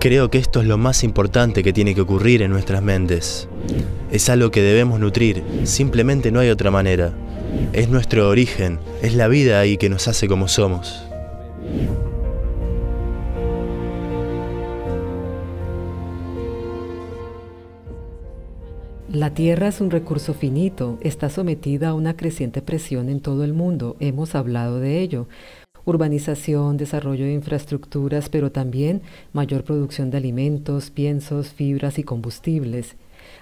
Creo que esto es lo más importante que tiene que ocurrir en nuestras mentes. Es algo que debemos nutrir, simplemente no hay otra manera. Es nuestro origen, es la vida ahí que nos hace como somos. La Tierra es un recurso finito, está sometida a una creciente presión en todo el mundo, hemos hablado de ello urbanización, desarrollo de infraestructuras, pero también mayor producción de alimentos, piensos, fibras y combustibles.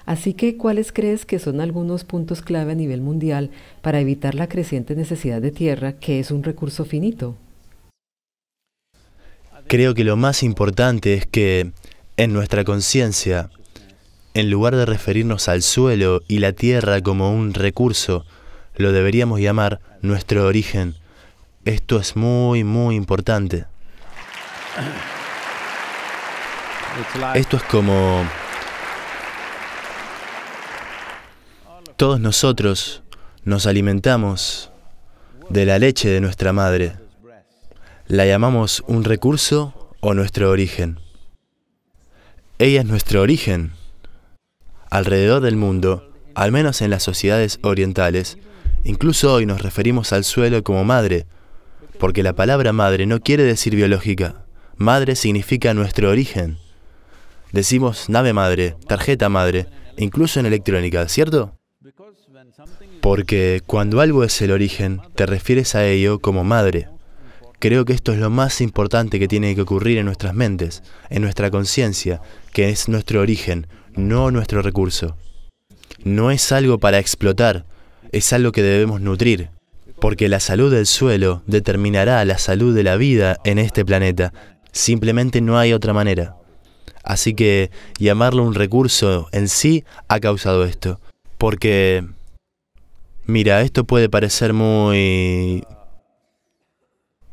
Así que, ¿cuáles crees que son algunos puntos clave a nivel mundial para evitar la creciente necesidad de tierra, que es un recurso finito? Creo que lo más importante es que, en nuestra conciencia, en lugar de referirnos al suelo y la tierra como un recurso, lo deberíamos llamar nuestro origen, esto es muy, muy importante. Esto es como... Todos nosotros nos alimentamos de la leche de nuestra madre. La llamamos un recurso o nuestro origen. Ella es nuestro origen. Alrededor del mundo, al menos en las sociedades orientales, incluso hoy nos referimos al suelo como madre, porque la palabra madre no quiere decir biológica. Madre significa nuestro origen. Decimos nave madre, tarjeta madre, incluso en electrónica, ¿cierto? Porque cuando algo es el origen, te refieres a ello como madre. Creo que esto es lo más importante que tiene que ocurrir en nuestras mentes, en nuestra conciencia, que es nuestro origen, no nuestro recurso. No es algo para explotar, es algo que debemos nutrir, porque la salud del suelo determinará la salud de la vida en este planeta. Simplemente no hay otra manera. Así que llamarlo un recurso en sí ha causado esto. Porque, mira, esto puede parecer muy...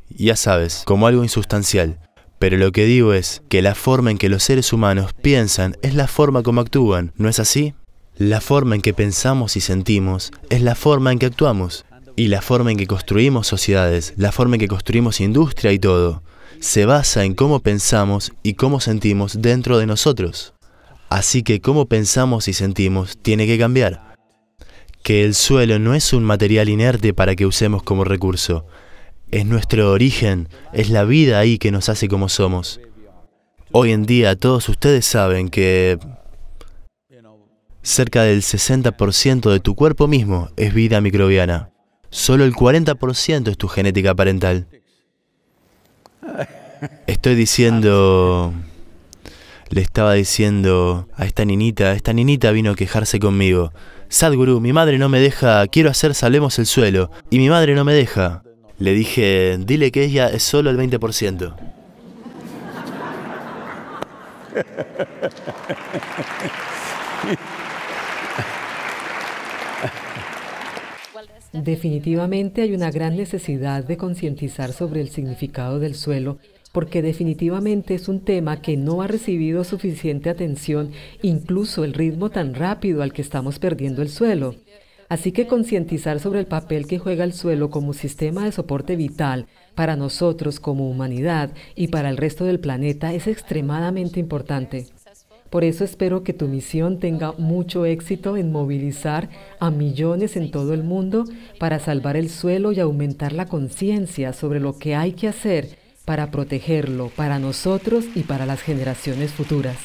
Ya sabes, como algo insustancial. Pero lo que digo es que la forma en que los seres humanos piensan es la forma como actúan, ¿no es así? La forma en que pensamos y sentimos es la forma en que actuamos. Y la forma en que construimos sociedades, la forma en que construimos industria y todo, se basa en cómo pensamos y cómo sentimos dentro de nosotros. Así que cómo pensamos y sentimos tiene que cambiar. Que el suelo no es un material inerte para que usemos como recurso. Es nuestro origen, es la vida ahí que nos hace como somos. Hoy en día todos ustedes saben que cerca del 60% de tu cuerpo mismo es vida microbiana solo el 40% es tu genética parental. Estoy diciendo... Le estaba diciendo a esta ninita, esta ninita vino a quejarse conmigo. Sadhguru, mi madre no me deja, quiero hacer Salemos el suelo, y mi madre no me deja. Le dije, dile que ella es solo el 20%. Definitivamente hay una gran necesidad de concientizar sobre el significado del suelo porque definitivamente es un tema que no ha recibido suficiente atención, incluso el ritmo tan rápido al que estamos perdiendo el suelo. Así que concientizar sobre el papel que juega el suelo como sistema de soporte vital para nosotros como humanidad y para el resto del planeta es extremadamente importante. Por eso espero que tu misión tenga mucho éxito en movilizar a millones en todo el mundo para salvar el suelo y aumentar la conciencia sobre lo que hay que hacer para protegerlo para nosotros y para las generaciones futuras.